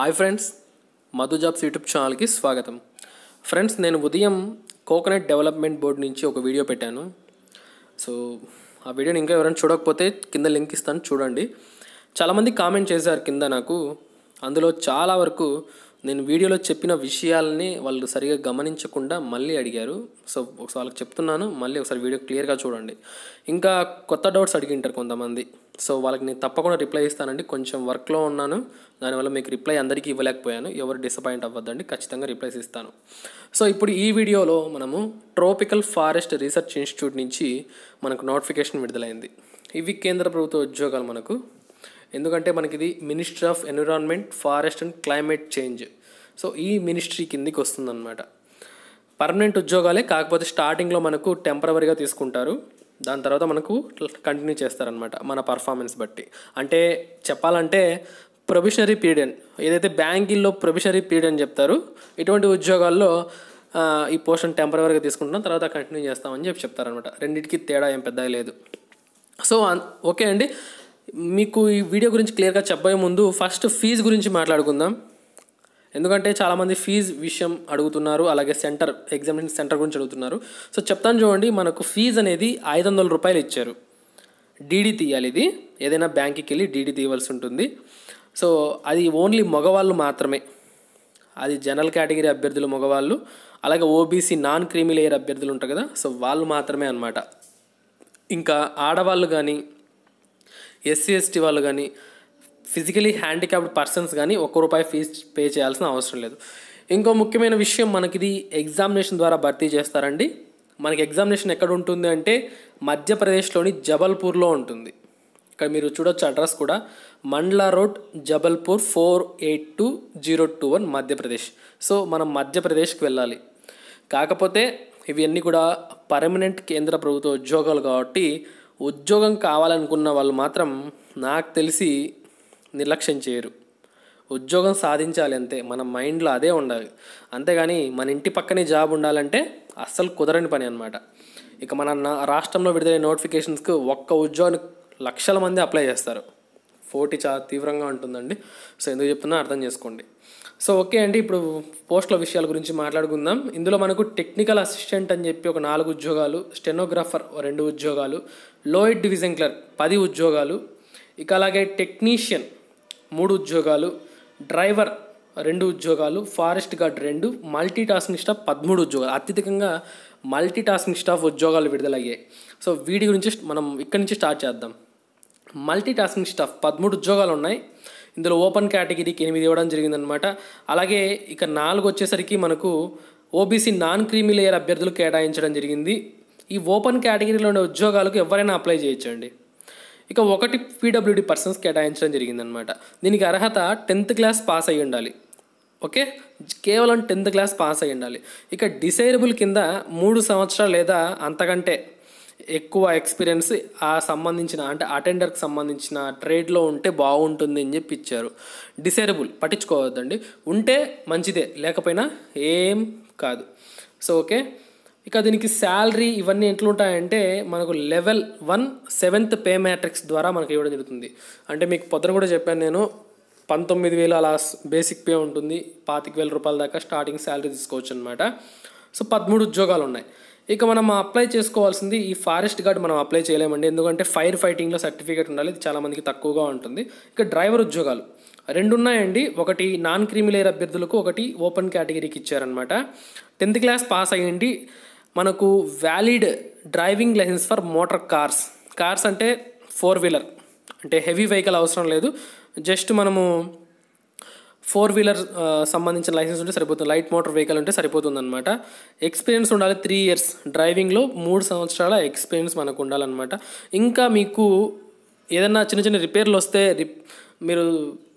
hi friends Madhu jobs YouTube ఛానల్కి స్వాగతం friends నేను ఉదయం కోకోనట్ డెవలప్మెంట్ బోర్డు నుంచి ఒక వీడియో పెట్టాను సో ఆ వీడియోని ఇంకా ఎవరైనా చూడకపోతే కింద లింక్ ఇస్తాను చూడండి చాలామంది కామెంట్ చేశారు కింద నాకు అందులో చాలా వరకు నేను వీడియోలో చెప్పిన విషయాలని వాళ్ళు సరిగా గమనించకుండా మళ్ళీ అడిగారు సో ఒకసారి వాళ్ళకి చెప్తున్నాను మళ్ళీ ఒకసారి వీడియో క్లియర్గా చూడండి ఇంకా కొత్త డౌట్స్ అడిగింటారు కొంతమంది సో వాళ్ళకి నేను తప్పకుండా రిప్లై ఇస్తానండి కొంచెం వర్క్లో ఉన్నాను దానివల్ల మీకు రిప్లై అందరికీ ఇవ్వలేకపోయాను ఎవరు డిసప్పాయింట్ అవ్వద్దండి ఖచ్చితంగా రిప్లైస్ ఇస్తాను సో ఇప్పుడు ఈ వీడియోలో మనము ట్రోపికల్ ఫారెస్ట్ రీసెర్చ్ ఇన్స్టిట్యూట్ నుంచి మనకు నోటిఫికేషన్ విడుదలైంది ఇవి కేంద్ర ప్రభుత్వ ఉద్యోగాలు మనకు ఎందుకంటే మనకి ఇది of environment forest and climate change so ఈ మినిస్ట్రీ కిందికి వస్తుందన్నమాట పర్మనెంట్ ఉద్యోగాలే కాకపోతే స్టార్టింగ్లో మనకు టెంపరవరీగా తీసుకుంటారు దాని తర్వాత మనకు కంటిన్యూ చేస్తారనమాట మన పర్ఫార్మెన్స్ బట్టి అంటే చెప్పాలంటే ప్రొబిషనరీ పీరియడ్ ఏదైతే బ్యాంకింగ్లో ప్రొబిషనరీ పీరియడ్ అని చెప్తారు ఇటువంటి ఉద్యోగాల్లో ఈ పోర్షన్ టెంపరీగా తీసుకుంటున్నాం తర్వాత కంటిన్యూ చేస్తామని చెప్పి చెప్తారనమాట రెండింటికి తేడా ఏం పెద్దగా లేదు సో ఓకే అండి మీకు ఈ వీడియో గురించి క్లియర్గా చెప్పబోయే ముందు ఫస్ట్ ఫీజు గురించి మాట్లాడుకుందాం ఎందుకంటే చాలామంది ఫీజు విషయం అడుగుతున్నారు అలాగే సెంటర్ ఎగ్జామినేషన్ సెంటర్ గురించి అడుగుతున్నారు సో చెప్తాను చూడండి మనకు ఫీజు అనేది ఐదు వందల రూపాయలు ఇచ్చారు డీడీ తీయాలి ఇది ఏదైనా బ్యాంక్కి వెళ్ళి డీడీ తీయవలసి ఉంటుంది సో అది ఓన్లీ మగవాళ్ళు మాత్రమే అది జనరల్ కేటగిరీ అభ్యర్థులు మగవాళ్ళు అలాగే ఓబీసీ నాన్ క్రీమీ లేయర్ అభ్యర్థులు ఉంటారు కదా సో వాళ్ళు మాత్రమే అనమాట ఇంకా ఆడవాళ్ళు కానీ ఎస్సీ ఎస్టీ వాళ్ళు కానీ ఫిజికలీ హ్యాండిక్యాప్డ్ పర్సన్స్ కానీ ఒక్క రూపాయి ఫీజ్ పే చేయాల్సిన అవసరం లేదు ఇంకో ముఖ్యమైన విషయం మనకిది ఎగ్జామినేషన్ ద్వారా భర్తీ చేస్తారండి మనకి ఎగ్జామినేషన్ ఎక్కడ ఉంటుంది అంటే మధ్యప్రదేశ్లోని జబల్పూర్లో ఉంటుంది ఇక్కడ మీరు చూడొచ్చు అడ్రస్ కూడా Mandla road Jabalpur four eight two zero two one Madhya Pradesh so మనం మధ్యప్రదేశ్కి వెళ్ళాలి కాకపోతే ఇవన్నీ కూడా పర్మనెంట్ కేంద్ర ప్రభుత్వ ఉద్యోగాలు కాబట్టి ఉద్యోగం కావాలనుకున్న వాళ్ళు మాత్రం నాకు తెలిసి నిర్లక్ష్యం చేయరు ఉద్యోగం సాధించాలి అంతే మన మైండ్లో అదే ఉండాలి అంతేగాని మన ఇంటి పక్కనే జాబ్ ఉండాలంటే అస్సలు కుదరని పని అనమాట ఇక మన రాష్ట్రంలో విడుదలైన నోటిఫికేషన్స్కి ఒక్క ఉద్యోగానికి లక్షల మంది అప్లై చేస్తారు పోటీ చాలా తీవ్రంగా ఉంటుందండి సో ఎందుకు చెప్తున్నా అర్థం చేసుకోండి సో ఓకే అండి ఇప్పుడు పోస్టుల విషయాల గురించి మాట్లాడుకుందాం ఇందులో మనకు టెక్నికల్ అసిస్టెంట్ అని చెప్పి ఒక నాలుగు ఉద్యోగాలు స్టెనోగ్రాఫర్ రెండు ఉద్యోగాలు లోయిడ్ డివిజన్ క్లర్క్ పది ఉద్యోగాలు ఇక అలాగే టెక్నీషియన్ మూడు ఉద్యోగాలు డ్రైవర్ రెండు ఉద్యోగాలు ఫారెస్ట్ గార్డ్ రెండు మల్టీ టాస్కింగ్ స్టాఫ్ పదమూడు ఉద్యోగాలు అత్యధికంగా మల్టీ టాస్కింగ్ స్టాఫ్ ఉద్యోగాలు విడుదలయ్యాయి సో వీటి గురించి మనం ఇక్కడి నుంచి స్టార్ట్ చేద్దాం మల్టీ టాస్కింగ్ స్టాఫ్ పదమూడు ఉద్యోగాలు ఉన్నాయి ఇందులో ఓపెన్ కేటగిరీకి ఎనిమిది ఇవ్వడం జరిగిందనమాట అలాగే ఇక నాలుగు వచ్చేసరికి మనకు ఓబీసీ నాన్ క్రీమీ లేయర్ అభ్యర్థులు కేటాయించడం జరిగింది ఈ ఓపెన్ కేటగిరీలో ఉండే ఉద్యోగాలకు ఎవరైనా అప్లై చేయొచ్చండి ఇక ఒకటి పీడబ్ల్యూడి పర్సన్స్ కేటాయించడం జరిగిందనమాట దీనికి అర్హత టెన్త్ క్లాస్ పాస్ అయ్యి ఉండాలి ఓకే కేవలం టెన్త్ క్లాస్ పాస్ అయ్యి ఉండాలి ఇక డిసైరబుల్ కింద మూడు సంవత్సరాలు లేదా అంతకంటే ఎక్కువ ఎక్స్పీరియన్స్ ఆ సంబంధించిన అంటే అటెండర్కి సంబంధించిన ట్రేడ్లో ఉంటే బాగుంటుంది అని చెప్పి ఇచ్చారు డిసైరబుల్ పట్టించుకోవద్దండి ఉంటే మంచిదే లేకపోయినా ఏం కాదు సో ఓకే ఇక దీనికి శాలరీ ఇవన్నీ ఉంటాయంటే మనకు level one seventh pay matrix ద్వారా మనకి ఇవ్వడం జరుగుతుంది అంటే మీకు పొద్దున కూడా చెప్పాను నేను పంతొమ్మిది వేలు అలా బేసిక్ పే ఉంటుంది పాతిక వేల రూపాయల దాకా స్టార్టింగ్ శాలరీ తీసుకోవచ్చు అనమాట సో పదమూడు ఉద్యోగాలు ఉన్నాయి ఇక మనం అప్లై చేసుకోవాల్సింది ఈ ఫారెస్ట్ గార్డ్ మనం అప్లై చేయలేమండి ఎందుకంటే ఫైర్ ఫైటింగ్లో సర్టిఫికేట్ ఉండాలి ఇది చాలామందికి తక్కువగా ఉంటుంది ఇక డ్రైవర్ ఉద్యోగాలు రెండు ఉన్నాయండి ఒకటి నాన్ క్రిమిలేర్ అభ్యర్థులకు ఒకటి ఓపెన్ కేటగిరీకి ఇచ్చారనమాట టెన్త్ క్లాస్ పాస్ అయ్యండి మనకు valid driving licence for motor cars cars అంటే ఫోర్ వీలర్ అంటే హెవీ వెహికల్ అవసరం లేదు జస్ట్ మనము ఫోర్ వీలర్ సంబంధించిన లైసెన్స్ ఉంటే సరిపోతుంది లైట్ మోటార్ వెహికల్ ఉంటే సరిపోతుంది అనమాట ఎక్స్పీరియన్స్ ఉండాలి త్రీ ఇయర్స్ డ్రైవింగ్లో మూడు సంవత్సరాల ఎక్స్పీరియన్స్ మనకు ఉండాలన్నమాట ఇంకా మీకు ఏదన్నా చిన్న చిన్న రిపేర్లు వస్తే మీరు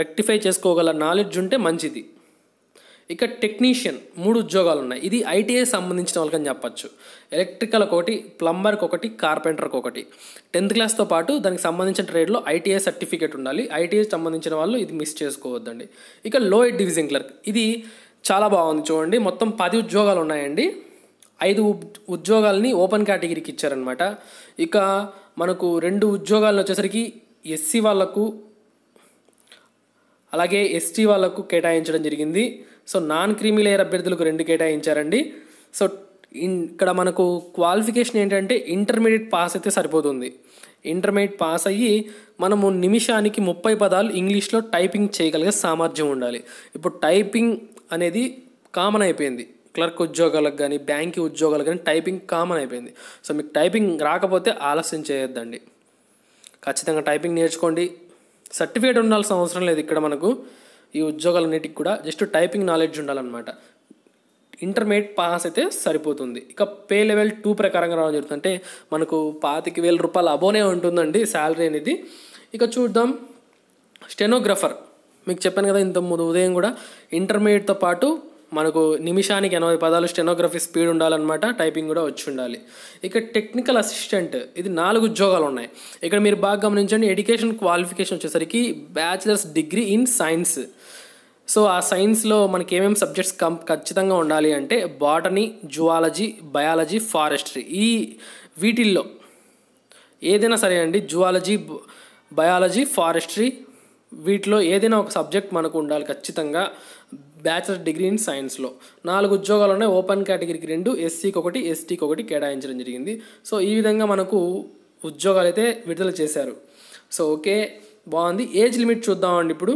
రెక్టిఫై చేసుకోగల నాలెడ్జ్ ఉంటే మంచిది ఇక టెక్నీషియన్ మూడు ఉద్యోగాలు ఉన్నాయి ఇది ఐటీఐ సంబంధించిన వాళ్ళకని చెప్పచ్చు ఎలక్ట్రికల్ ఒకటి ప్లంబర్కి ఒకటి కార్పెంటర్కి ఒకటి టెన్త్ క్లాస్తో పాటు దానికి సంబంధించిన ట్రేడ్లో ఐటీఐ సర్టిఫికేట్ ఉండాలి ఐటీఐ సంబంధించిన వాళ్ళు ఇది మిస్ చేసుకోవద్దండి ఇక లో ఎడ్ డివిజన్ క్లర్క్ ఇది చాలా బాగుంది చూడండి మొత్తం పది ఉద్యోగాలు ఉన్నాయండి ఐదు ఉద్యోగాలని ఓపెన్ కేటగిరీకి ఇచ్చారనమాట ఇక మనకు రెండు ఉద్యోగాలను వచ్చేసరికి ఎస్సీ వాళ్ళకు అలాగే ఎస్టీ వాళ్ళకు కేటాయించడం జరిగింది సో నాన్ క్రీమీ లేయర్ అభ్యర్థులకు రెండు కేటాయించారండి సో ఇక్కడ మనకు క్వాలిఫికేషన్ ఏంటంటే ఇంటర్మీడియట్ పాస్ అయితే సరిపోతుంది ఇంటర్మీడియట్ పాస్ అయ్యి మనము నిమిషానికి ముప్పై పదాలు ఇంగ్లీష్లో టైపింగ్ చేయగలిగే సామర్థ్యం ఉండాలి ఇప్పుడు టైపింగ్ అనేది కామన్ అయిపోయింది క్లర్క్ ఉద్యోగాలకు కానీ బ్యాంక్ ఉద్యోగాలకు కానీ టైపింగ్ కామన్ అయిపోయింది సో మీకు టైపింగ్ రాకపోతే ఆలస్యం చేయొద్దండి ఖచ్చితంగా టైపింగ్ నేర్చుకోండి సర్టిఫికేట్ ఉండాల్సిన అవసరం లేదు ఇక్కడ మనకు ఈ ఉద్యోగాలన్నిటికి కూడా జస్ట్ టైపింగ్ నాలెడ్జ్ ఉండాలన్నమాట ఇంటర్మీడియట్ పాస్ అయితే సరిపోతుంది ఇక పే లెవెల్ టూ ప్రకారంగా రావడం జరుగుతుంది అంటే మనకు పాతిక వేల రూపాయలు అబోనే ఉంటుందండి శాలరీ అనేది ఇక చూద్దాం స్టెనోగ్రఫర్ మీకు చెప్పాను కదా ఇంత ఉదయం కూడా ఇంటర్మీడియట్తో పాటు మనకు నిమిషానికి ఎనభై పదాలు స్టెనోగ్రఫీ స్పీడ్ ఉండాలన్నమాట టైపింగ్ కూడా వచ్చి ఉండాలి ఇక టెక్నికల్ అసిస్టెంట్ ఇది నాలుగు ఉద్యోగాలు ఉన్నాయి ఇక్కడ మీరు బాగా గమనించండి ఎడ్యుకేషన్ క్వాలిఫికేషన్ వచ్చేసరికి bachelor's degree in science so ఆ సైన్స్లో మనకి ఏమేమి సబ్జెక్ట్స్ కం ఖచ్చితంగా ఉండాలి అంటే బాటనీ జువాలజీ బయాలజీ ఫారెస్ట్రీ ఈ వీటిల్లో ఏదైనా సరే అండి జువాలజీ బయాలజీ ఫారెస్ట్రీ వీటిలో ఏదైనా ఒక సబ్జెక్ట్ మనకు ఉండాలి ఖచ్చితంగా బ్యాచిలర్ డిగ్రీ ఇన్ సైన్స్లో నాలుగు ఉద్యోగాలు ఉన్నాయి ఓపెన్ కేటగిరీకి రెండు ఎస్సీకి ఒకటి ఎస్టీకి ఒకటి కేటాయించడం జరిగింది సో ఈ విధంగా మనకు ఉద్యోగాలు అయితే విడుదల చేశారు సో ఓకే బాగుంది ఏజ్ లిమిట్ చూద్దామండి ఇప్పుడు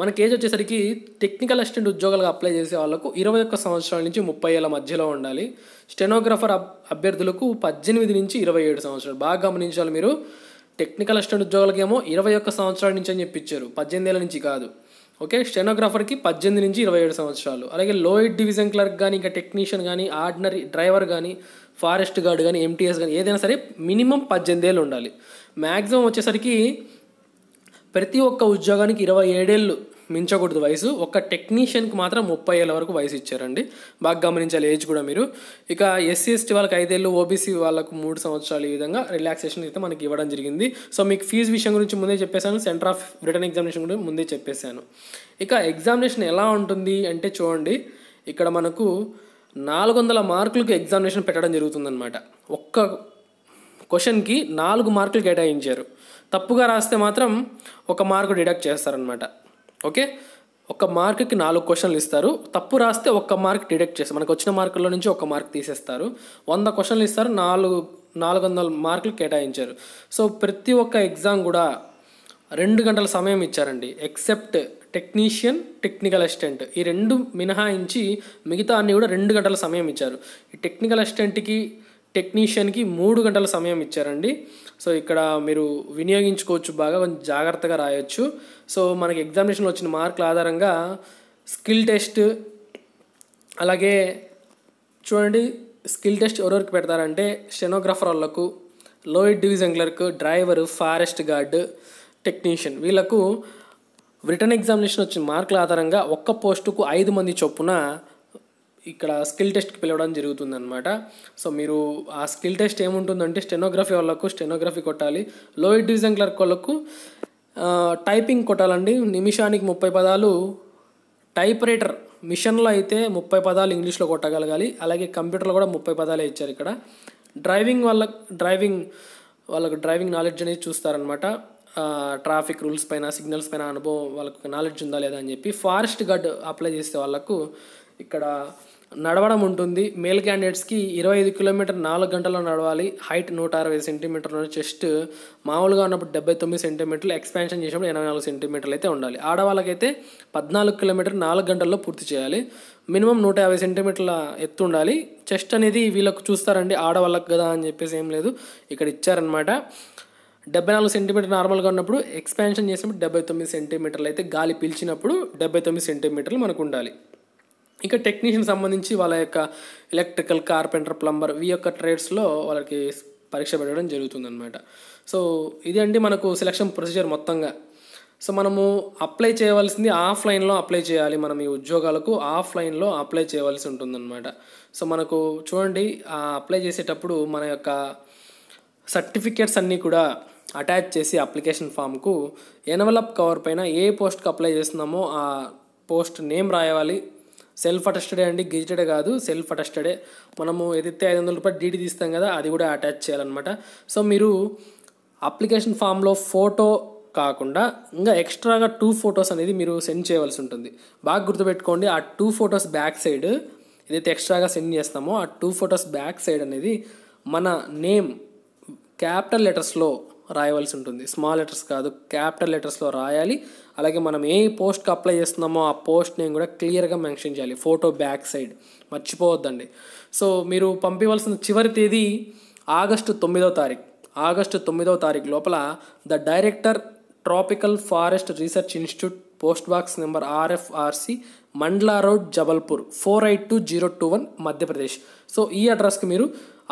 మనకి ఏజ్ వచ్చేసరికి టెక్నికల్ అసిస్టెంట్ ఉద్యోగాలకు అప్లై చేసే వాళ్ళకు ఇరవై ఒక్క సంవత్సరాల నుంచి ముప్పై ఏళ్ళ మధ్యలో ఉండాలి స్టెనోగ్రఫర్ అభ్యర్థులకు పద్దెనిమిది నుంచి ఇరవై ఏడు సంవత్సరాలు బాగా గమనించాలి మీరు టెక్నికల్ అసిస్టెంట్ ఉద్యోగాలకేమో ఇరవై ఒక్క సంవత్సరాల నుంచి అని చెప్పించారు పద్దెనిమిది ఏళ్ళ నుంచి కాదు ఓకే స్టెనోగ్రాఫర్కి పద్దెనిమిది నుంచి ఇరవై ఏడు సంవత్సరాలు అలాగే లోయిడ్ డివిజన్ క్లర్క్ కానీ ఇంకా టెక్నీషియన్ కానీ ఆర్డినరీ డ్రైవర్ కానీ ఫారెస్ట్ గార్డ్ కానీ ఎంటీఎస్ కానీ ఏదైనా సరే మినిమం పద్దెనిమిది ఏళ్ళు ఉండాలి మ్యాక్సిమం వచ్చేసరికి ప్రతి ఒక్క ఉద్యోగానికి ఇరవై ఏడేళ్ళు మించకూడదు వయసు ఒక టెక్నీషియన్కి మాత్రం ముప్పై ఏళ్ళ వరకు వయసు ఇచ్చారండి బాగా గమనించాలి ఏజ్ కూడా మీరు ఇక ఎస్సీ ఎస్టీ వాళ్ళకి ఐదేళ్ళు ఓబీసీ వాళ్ళకు మూడు సంవత్సరాలు ఈ విధంగా రిలాక్సేషన్ అయితే మనకి ఇవ్వడం జరిగింది సో మీకు ఫీజు విషయం గురించి ముందే చెప్పేశాను సెంటర్ ఆఫ్ రిటర్న్ ఎగ్జామినేషన్ గురించి ముందే చెప్పేశాను ఇక ఎగ్జామినేషన్ ఎలా ఉంటుంది అంటే చూడండి ఇక్కడ మనకు నాలుగు వందల మార్కులకు ఎగ్జామినేషన్ పెట్టడం జరుగుతుందన్నమాట ఒక్క క్వశ్చన్కి నాలుగు మార్కులు కేటాయించారు తప్పుగా రాస్తే మాత్రం ఒక మార్కు డిడక్ట్ చేస్తారనమాట ఓకే ఒక మార్క్కి నాలుగు క్వశ్చన్లు ఇస్తారు తప్పు రాస్తే ఒక్క మార్క్ డిడెక్ట్ చేస్తారు మనకు వచ్చిన మార్కుల్లో నుంచి ఒక మార్క్ తీసేస్తారు వంద క్వశ్చన్లు ఇస్తారు నాలుగు నాలుగు వందల మార్కులు కేటాయించారు సో ప్రతి ఒక్క ఎగ్జామ్ కూడా రెండు గంటల సమయం ఇచ్చారండి ఎక్సెప్ట్ టెక్నీషియన్ టెక్నికల్ అసిస్టెంట్ ఈ రెండు మినహాయించి మిగతా అన్నీ కూడా రెండు గంటల సమయం ఇచ్చారు ఈ టెక్నికల్ అసిస్టెంట్కి టెక్నీషియన్కి మూడు గంటల సమయం ఇచ్చారండి సో ఇక్కడ మీరు వినియోగించుకోవచ్చు బాగా కొంచెం జాగ్రత్తగా రాయొచ్చు సో మనకి ఎగ్జామినేషన్లో వచ్చిన మార్కుల ఆధారంగా స్కిల్ టెస్ట్ అలాగే చూడండి స్కిల్ టెస్ట్ ఎవరెవరికి పెడతారంటే స్టెనోగ్రాఫర్ వాళ్ళకు lower division clerk driver forest guard technician వీళ్ళకు రిటర్న్ ఎగ్జామినేషన్ వచ్చిన మార్కుల ఆధారంగా ఒక్క పోస్టుకు ఐదు మంది చొప్పున ఇక్కడ స్కిల్ టెస్ట్కి పిలవడం జరుగుతుందనమాట సో మీరు ఆ స్కిల్ టెస్ట్ ఏముంటుందంటే స్టెనోగ్రఫీ వాళ్ళకు స్టెనోగ్రఫీ కొట్టాలి లోయర్ డివిజన్ క్లర్క్ వాళ్ళకు టైపింగ్ కొట్టాలండి నిమిషానికి ముప్పై పదాలు టైప్ రైటర్ మిషన్లో అయితే ముప్పై పదాలు ఇంగ్లీష్లో కొట్టగలగాలి అలాగే కంప్యూటర్లో కూడా ముప్పై పదాలే ఇచ్చారు ఇక్కడ డ్రైవింగ్ వాళ్ళ డ్రైవింగ్ వాళ్ళకు డ్రైవింగ్ నాలెడ్జ్ అనేది చూస్తారనమాట ట్రాఫిక్ రూల్స్ పైన సిగ్నల్స్ పైన అనుభవం వాళ్ళకు నాలెడ్జ్ ఉందా లేదా అని చెప్పి ఫారెస్ట్ గార్డ్ అప్లై చేస్తే వాళ్ళకు ఇక్కడ నడవడం ఉంటుంది మేల్ క్యాండిడేట్స్కి ఇరవై ఐదు కిలోమీటర్ నాలుగు గంటల్లో నడవాలి హైట్ నూట అరవై సెంటీమీటర్లు చెస్ట్ మామూలుగా ఉన్నప్పుడు డెబ్బై తొమ్మిది సెంటీమీటర్లు ఎక్స్పాన్షన్ చేసినప్పుడు ఎనభై నాలుగు సెంటీమీటర్లు అయితే ఉండాలి ఆడవాళ్ళకైతే పద్నాలుగు కిలోమీటర్ నాలుగు గంటల్లో పూర్తి చేయాలి మినిమం నూట యాభై సెంటీమీటర్ల ఎత్తు ఉండాలి చెస్ట్ అనేది వీళ్ళకు చూస్తారండి ఆడవాళ్ళకు కదా అని చెప్పేసి ఏం లేదు ఇక్కడ ఇచ్చారనమాట డెబ్బై నాలుగు సెంటీమీటర్ నార్మల్గా ఉన్నప్పుడు ఎక్స్పాన్షన్ చేసినప్పుడు డెబ్బై తొమ్మిది సెంటీమీటర్లు అయితే గాలి పీల్చినప్పుడు డెబ్బై తొమ్మిది సెంటీమీటర్లు మనకు ఉండాలి ఇంకా టెక్నీషియన్ సంబంధించి వాళ్ళ యొక్క ఎలక్ట్రికల్ కార్పెంటర్ ప్లంబర్ ఈ యొక్క ట్రేడ్స్లో వాళ్ళకి పరీక్ష పెట్టడం జరుగుతుందన్నమాట సో ఇది అండి మనకు సెలక్షన్ ప్రొసీజర్ మొత్తంగా సో మనము అప్లై చేయవలసింది ఆఫ్లైన్లో అప్లై చేయాలి మనం ఈ ఉద్యోగాలకు ఆఫ్లైన్లో అప్లై చేయవలసి ఉంటుందన్నమాట సో మనకు చూడండి అప్లై చేసేటప్పుడు మన యొక్క సర్టిఫికేట్స్ అన్నీ కూడా అటాచ్ చేసి అప్లికేషన్ ఫామ్కు ఎన్వలప్ కవర్ పైన ఏ పోస్ట్కి అప్లై చేస్తున్నామో ఆ పోస్ట్ నేమ్ రాయాలి సెల్ఫ్ అటెస్టడే అండి గెజిటెడే కాదు సెల్ఫ్ అటెస్టడే మనము ఏదైతే ఐదు వందల రూపాయలు డీడీ తీస్తాం కదా అది కూడా అటాచ్ చేయాలన్నమాట సో మీరు అప్లికేషన్ ఫామ్లో ఫోటో కాకుండా ఇంకా ఎక్స్ట్రాగా టూ ఫొటోస్ అనేది మీరు సెండ్ చేయవలసి ఉంటుంది బాగా గుర్తుపెట్టుకోండి ఆ టూ ఫొటోస్ బ్యాక్ సైడ్ ఏదైతే ఎక్స్ట్రాగా సెండ్ చేస్తామో ఆ టూ ఫొటోస్ బ్యాక్ సైడ్ అనేది మన నేమ్ క్యాపిటల్ లెటర్స్లో రాయవలసి ఉంటుంది స్మాల్ లెటర్స్ కాదు క్యాపిటల్ లెటర్స్లో రాయాలి అలాగే మనం ఏ పోస్ట్కి అప్లై చేస్తున్నామో ఆ పోస్ట్ నేమ్ కూడా క్లియర్గా మెన్షన్ చేయాలి ఫోటో బ్యాక్ సైడ్ మర్చిపోవద్దండి సో మీరు పంపించవలసిన చివరి తేదీ ఆగస్టు తొమ్మిదో తారీఖు ఆగస్టు తొమ్మిదో తారీఖు లోపల the director tropical forest research institute post box number RFRC Mandla road Jabalpur four eight two zero two one Madhya Pradesh so ఈ అడ్రస్కి మీరు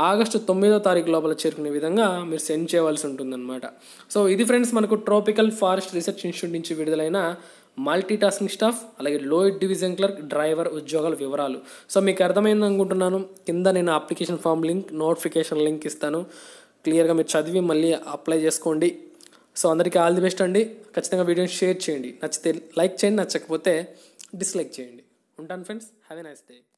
ఆగస్టు తొమ్మిదో తారీఖు లోపల చేరుకునే విధంగా మీరు సెండ్ చేయవలసి ఉంటుందన్నమాట సో ఇది ఫ్రెండ్స్ మనకు ట్రోపికల్ ఫారెస్ట్ రీసెర్చ్ ఇన్స్టిట్యూట్ నుంచి విడుదలైన మల్టీ టాస్కింగ్ స్టాఫ్ అలాగే లోయర్ డివిజన్ క్లర్క్ డ్రైవర్ ఉద్యోగాల వివరాలు సో మీకు అర్థమైంది అనుకుంటున్నాను కింద నేను application form link notification link ఇస్తాను క్లియర్గా మీరు చదివి మళ్ళీ అప్లై చేసుకోండి సో అందరికీ ఆల్ ది బెస్ట్ అండి ఖచ్చితంగా వీడియోని షేర్ చేయండి నచ్చితే లైక్ చేయండి నచ్చకపోతే డిస్లైక్ చేయండి ఉంటాను friends have a nice day